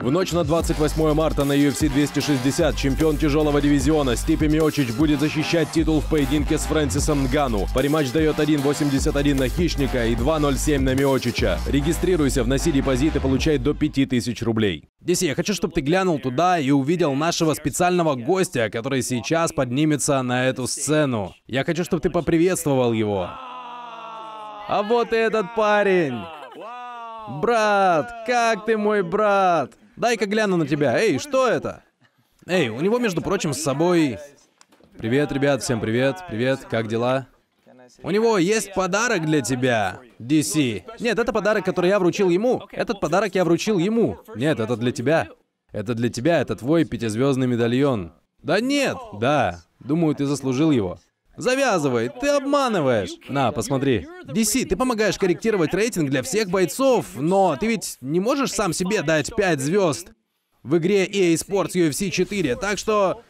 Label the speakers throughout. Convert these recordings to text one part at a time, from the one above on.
Speaker 1: В ночь на 28 марта на UFC 260 чемпион тяжелого дивизиона Степи Миочич будет защищать титул в поединке с Фрэнсисом Нгану. Париматч дает 1.81 на Хищника и 2.07 на Миочича. Регистрируйся, вноси депозит и получай до 5000 рублей. Деси, я хочу, чтобы ты глянул туда и увидел нашего специального гостя, который сейчас поднимется на эту сцену. Я хочу, чтобы ты поприветствовал его. А вот и этот парень! Брат, как ты мой брат? Дай-ка гляну на тебя. Эй, что это? Эй, у него, между прочим, с собой... Привет, ребят, всем привет. Привет, как дела? У него есть подарок для тебя, DC. Нет, это подарок, который я вручил ему. Этот подарок я вручил ему. Нет, это для тебя. Это для тебя, это твой пятизвездный медальон. Да нет, да. Думаю, ты заслужил его. Завязывай, ты обманываешь. На, посмотри. DC, ты помогаешь корректировать рейтинг для всех бойцов, но ты ведь не можешь сам себе дать 5 звезд в игре EA Sports UFC 4, так что...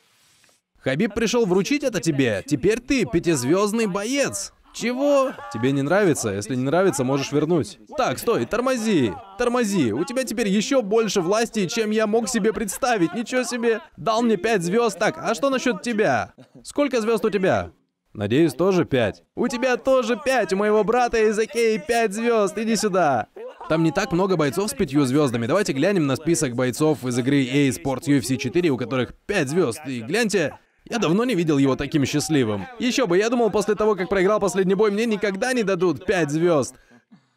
Speaker 1: Хабиб пришел вручить это тебе. Теперь ты пятизвездный боец. Чего? Тебе не нравится? Если не нравится, можешь вернуть. Так, стой, тормози, тормози. У тебя теперь еще больше власти, чем я мог себе представить. Ничего себе. Дал мне пять звезд. Так, а что насчет тебя? Сколько звезд у тебя? Надеюсь, тоже пять. У тебя тоже пять, у моего брата из Икеи пять звезд, иди сюда. Там не так много бойцов с пятью звездами. Давайте глянем на список бойцов из игры a Sports UFC 4, у которых пять звезд. И гляньте, я давно не видел его таким счастливым. Еще бы, я думал, после того, как проиграл последний бой, мне никогда не дадут пять звезд.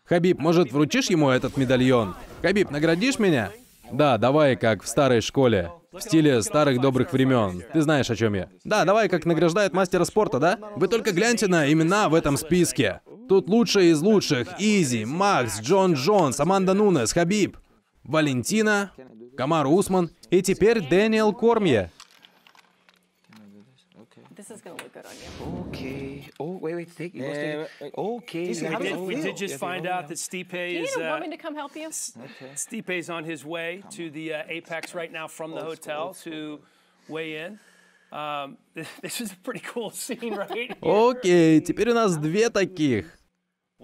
Speaker 1: Хабиб, может, вручишь ему этот медальон? Хабиб, наградишь меня? Да, давай, как в старой школе в стиле старых добрых времен. Ты знаешь, о чем я. Да, давай, как награждает мастера спорта, да? Вы только гляньте на имена в этом списке. Тут лучшие из лучших. Изи, Макс, Джон Джонс, Аманда Нунес, Хабиб, Валентина, Камар Усман и теперь Дэниел Кормье. This is going to look good on you. Okay. Oh, wait, wait. Take, you yeah, take okay. We did, we, we did just find out that Stipe you is. You need a woman to come help you. Okay. Stipe's on his way to the uh, Apex right now from the hotel to weigh in. Um, this is a pretty cool scene, right? Окей, теперь у нас две таких.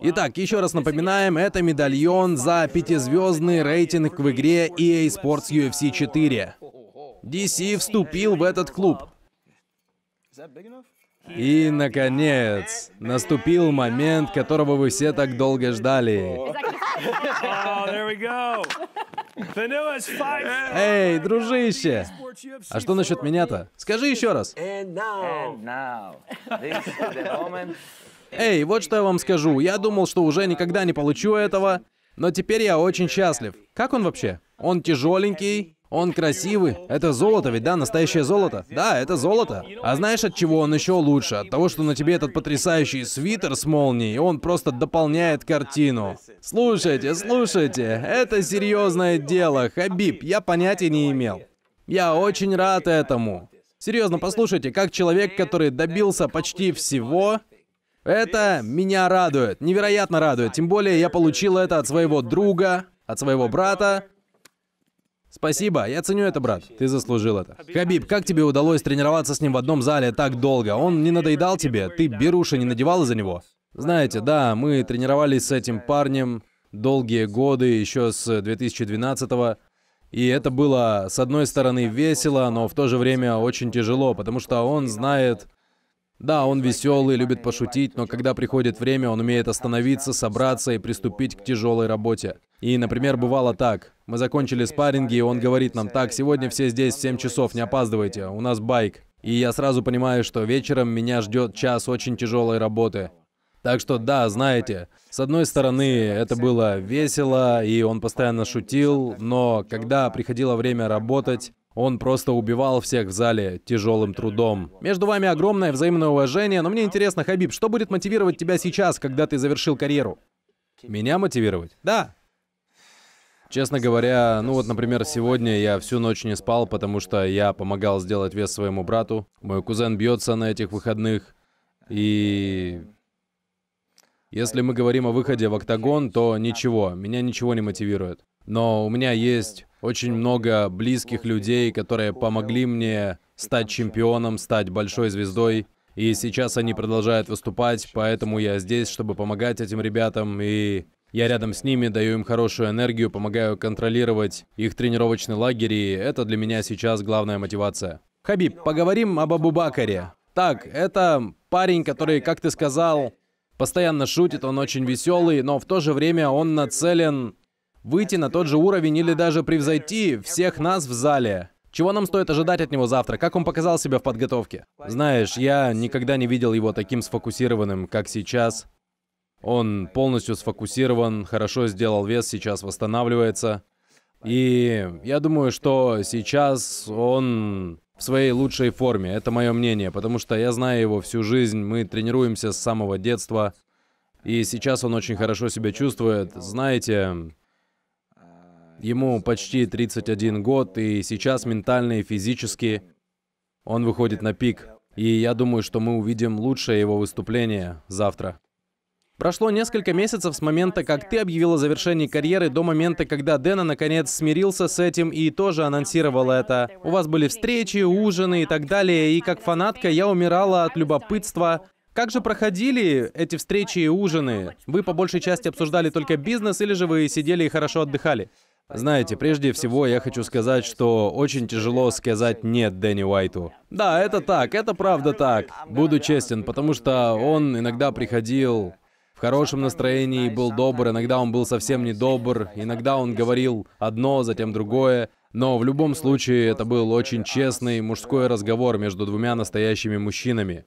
Speaker 1: Итак, еще раз напоминаем, это медальон за пятизвездный рейтинг в игре EA Sports UFC 4. DC вступил в этот клуб. И, наконец, наступил момент, которого вы все так долго ждали. Oh, Эй, дружище! А что насчет меня-то? Скажи еще раз. Эй, вот что я вам скажу. Я думал, что уже никогда не получу этого, но теперь я очень счастлив. Как он вообще? Он тяжеленький, он красивый. Это золото ведь, да? Настоящее золото. Да, это золото. А знаешь, от чего он еще лучше? От того, что на тебе этот потрясающий свитер с молнией, и он просто дополняет картину. Слушайте, слушайте, это серьезное дело. Хабиб, я понятия не имел. Я очень рад этому. Серьезно, послушайте, как человек, который добился почти всего, это меня радует, невероятно радует. Тем более я получил это от своего друга, от своего брата, Спасибо, я ценю это, брат. Ты заслужил это. Хабиб, как тебе удалось тренироваться с ним в одном зале так долго? Он не надоедал тебе? Ты беруши не надевал за него? Знаете, да, мы тренировались с этим парнем долгие годы, еще с 2012 -го. И это было, с одной стороны, весело, но в то же время очень тяжело, потому что он знает да, он веселый, любит пошутить, но когда приходит время, он умеет остановиться, собраться и приступить к тяжелой работе. И, например, бывало так. Мы закончили спарринги, и он говорит нам, так, сегодня все здесь в 7 часов, не опаздывайте, у нас байк. И я сразу понимаю, что вечером меня ждет час очень тяжелой работы. Так что да, знаете, с одной стороны, это было весело, и он постоянно шутил, но когда приходило время работать, он просто убивал всех в зале тяжелым трудом. Между вами огромное взаимное уважение, но мне интересно, Хабиб, что будет мотивировать тебя сейчас, когда ты завершил карьеру? Меня мотивировать? Да. Честно говоря, ну вот, например, сегодня я всю ночь не спал, потому что я помогал сделать вес своему брату. Мой кузен бьется на этих выходных. И... Если мы говорим о выходе в октагон, то ничего, меня ничего не мотивирует. Но у меня есть очень много близких людей, которые помогли мне стать чемпионом, стать большой звездой. И сейчас они продолжают выступать, поэтому я здесь, чтобы помогать этим ребятам. И я рядом с ними, даю им хорошую энергию, помогаю контролировать их тренировочный лагерь. И это для меня сейчас главная мотивация. Хабиб, поговорим об Абубакаре. Так, это парень, который, как ты сказал, постоянно шутит, он очень веселый, но в то же время он нацелен выйти на тот же уровень или даже превзойти всех нас в зале. Чего нам стоит ожидать от него завтра? Как он показал себя в подготовке? Знаешь, я никогда не видел его таким сфокусированным, как сейчас. Он полностью сфокусирован, хорошо сделал вес, сейчас восстанавливается. И я думаю, что сейчас он в своей лучшей форме. Это мое мнение, потому что я знаю его всю жизнь, мы тренируемся с самого детства. И сейчас он очень хорошо себя чувствует. Знаете, Ему почти 31 год, и сейчас ментально и физически он выходит на пик. И я думаю, что мы увидим лучшее его выступление завтра. Прошло несколько месяцев с момента, как ты объявила о завершении карьеры, до момента, когда Дэна наконец смирился с этим и тоже анонсировал это. У вас были встречи, ужины и так далее, и как фанатка я умирала от любопытства. Как же проходили эти встречи и ужины? Вы по большей части обсуждали только бизнес или же вы сидели и хорошо отдыхали? Знаете, прежде всего я хочу сказать, что очень тяжело сказать «нет» Дэнни Уайту. Да, это так, это правда так. Буду честен, потому что он иногда приходил в хорошем настроении, был добр, иногда он был совсем не добр, иногда он говорил одно, затем другое. Но в любом случае это был очень честный мужской разговор между двумя настоящими мужчинами,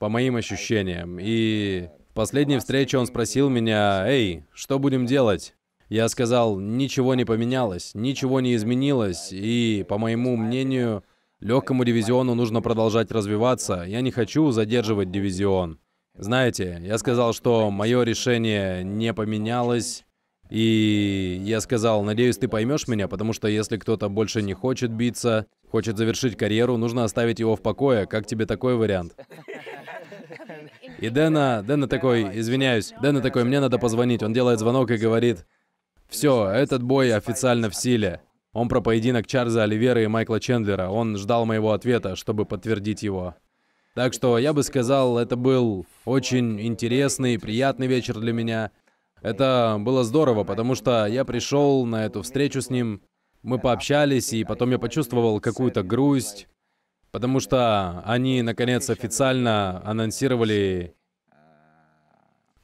Speaker 1: по моим ощущениям. И в последней встрече он спросил меня, «Эй, что будем делать?» Я сказал, ничего не поменялось, ничего не изменилось, и, по моему мнению, легкому дивизиону нужно продолжать развиваться, я не хочу задерживать дивизион. Знаете, я сказал, что мое решение не поменялось, и я сказал, надеюсь, ты поймешь меня, потому что если кто-то больше не хочет биться, хочет завершить карьеру, нужно оставить его в покое. Как тебе такой вариант? И Дэна, Дэна такой, извиняюсь, Дэна такой, мне надо позвонить. Он делает звонок и говорит, все, этот бой официально в силе. Он про поединок Чарльза Оливера и Майкла Чендлера. Он ждал моего ответа, чтобы подтвердить его. Так что я бы сказал, это был очень интересный и приятный вечер для меня. Это было здорово, потому что я пришел на эту встречу с ним, мы пообщались, и потом я почувствовал какую-то грусть, потому что они, наконец, официально анонсировали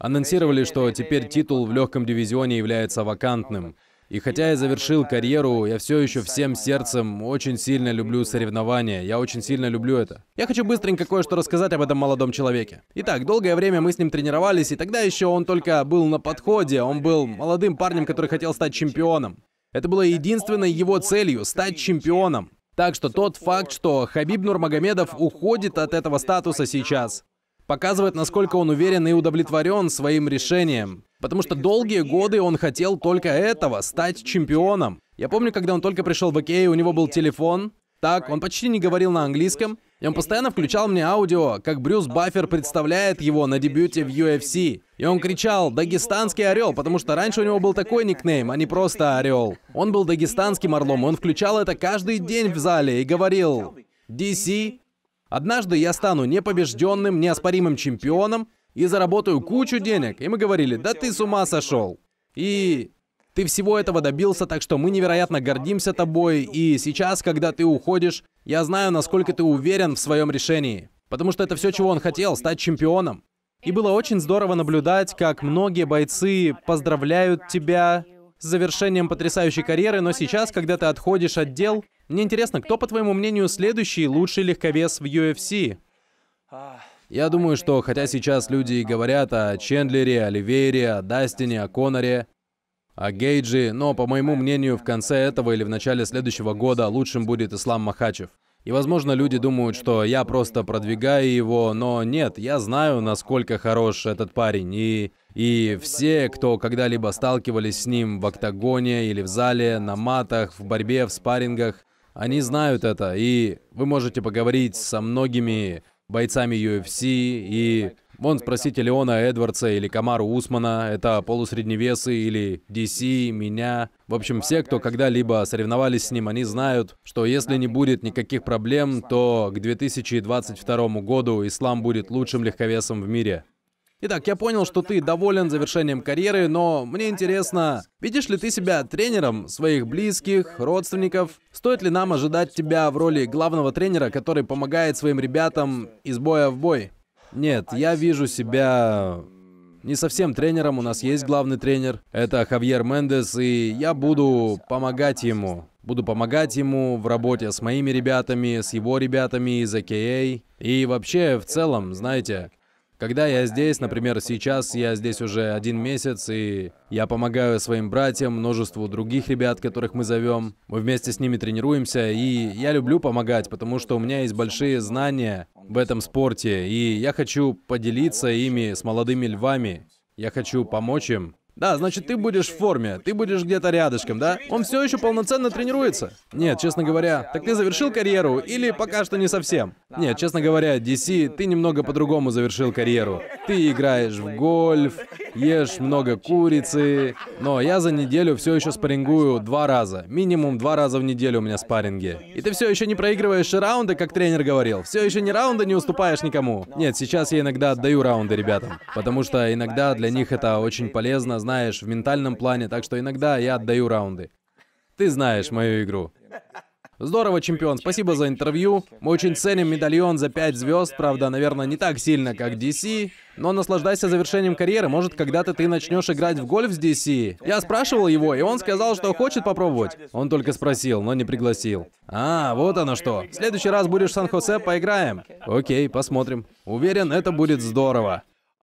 Speaker 1: Анонсировали, что теперь титул в легком дивизионе является вакантным. И хотя я завершил карьеру, я все еще всем сердцем очень сильно люблю соревнования. Я очень сильно люблю это. Я хочу быстренько кое-что рассказать об этом молодом человеке. Итак, долгое время мы с ним тренировались, и тогда еще он только был на подходе. Он был молодым парнем, который хотел стать чемпионом. Это было единственной его целью — стать чемпионом. Так что тот факт, что Хабиб Нурмагомедов уходит от этого статуса сейчас, Показывает, насколько он уверен и удовлетворен своим решением. Потому что долгие годы он хотел только этого, стать чемпионом. Я помню, когда он только пришел в Икею, у него был телефон. Так, он почти не говорил на английском. И он постоянно включал мне аудио, как Брюс Баффер представляет его на дебюте в UFC. И он кричал «Дагестанский орел», потому что раньше у него был такой никнейм, а не просто орел. Он был дагестанским орлом, и он включал это каждый день в зале и говорил «DC Однажды я стану непобежденным, неоспоримым чемпионом и заработаю кучу денег. И мы говорили, да ты с ума сошел. И ты всего этого добился, так что мы невероятно гордимся тобой. И сейчас, когда ты уходишь, я знаю, насколько ты уверен в своем решении. Потому что это все, чего он хотел, стать чемпионом. И было очень здорово наблюдать, как многие бойцы поздравляют тебя с завершением потрясающей карьеры, но сейчас, когда ты отходишь от дел, мне интересно, кто, по твоему мнению, следующий лучший легковес в UFC? Я думаю, что хотя сейчас люди и говорят о Чендлере, о о Дастине, о Коноре, о Гейджи, но, по моему мнению, в конце этого или в начале следующего года лучшим будет Ислам Махачев. И, возможно, люди думают, что я просто продвигаю его, но нет, я знаю, насколько хорош этот парень. И, и все, кто когда-либо сталкивались с ним в октагоне или в зале, на матах, в борьбе, в спаррингах, они знают это. И вы можете поговорить со многими бойцами UFC, и Вон спросите Леона Эдвардса или Камару Усмана, это полусредневесы или DC, меня. В общем, все, кто когда-либо соревновались с ним, они знают, что если не будет никаких проблем, то к 2022 году ислам будет лучшим легковесом в мире. Итак, я понял, что ты доволен завершением карьеры, но мне интересно, видишь ли ты себя тренером своих близких, родственников? Стоит ли нам ожидать тебя в роли главного тренера, который помогает своим ребятам из боя в бой? Нет, я вижу себя не совсем тренером, у нас есть главный тренер. Это Хавьер Мендес, и я буду помогать ему. Буду помогать ему в работе с моими ребятами, с его ребятами из АКА. А. И вообще, в целом, знаете, когда я здесь, например, сейчас я здесь уже один месяц, и я помогаю своим братьям, множеству других ребят, которых мы зовем. Мы вместе с ними тренируемся, и я люблю помогать, потому что у меня есть большие знания в этом спорте, и я хочу поделиться ими с молодыми львами. Я хочу помочь им. Да, значит, ты будешь в форме, ты будешь где-то рядышком, да? Он все еще полноценно тренируется? Нет, честно говоря, так ты завершил карьеру или пока что не совсем? Нет, честно говоря, DC, ты немного по-другому завершил карьеру. Ты играешь в гольф, ешь много курицы. Но я за неделю все еще спаррингую два раза. Минимум два раза в неделю у меня спарринги. И ты все еще не проигрываешь раунды, как тренер говорил. Все еще ни раунда не уступаешь никому. Нет, сейчас я иногда отдаю раунды ребятам. Потому что иногда для них это очень полезно, знаешь, в ментальном плане. Так что иногда я отдаю раунды. Ты знаешь мою игру. Здорово, чемпион, спасибо за интервью. Мы очень ценим медальон за 5 звезд, правда, наверное, не так сильно, как DC, но наслаждайся завершением карьеры, может, когда-то ты начнешь играть в гольф с DC. Я спрашивал его, и он сказал, что хочет попробовать. Он только спросил, но не пригласил. А, вот оно что. В следующий раз будешь в Сан-Хосе, поиграем. Окей, посмотрим. Уверен, это будет здорово.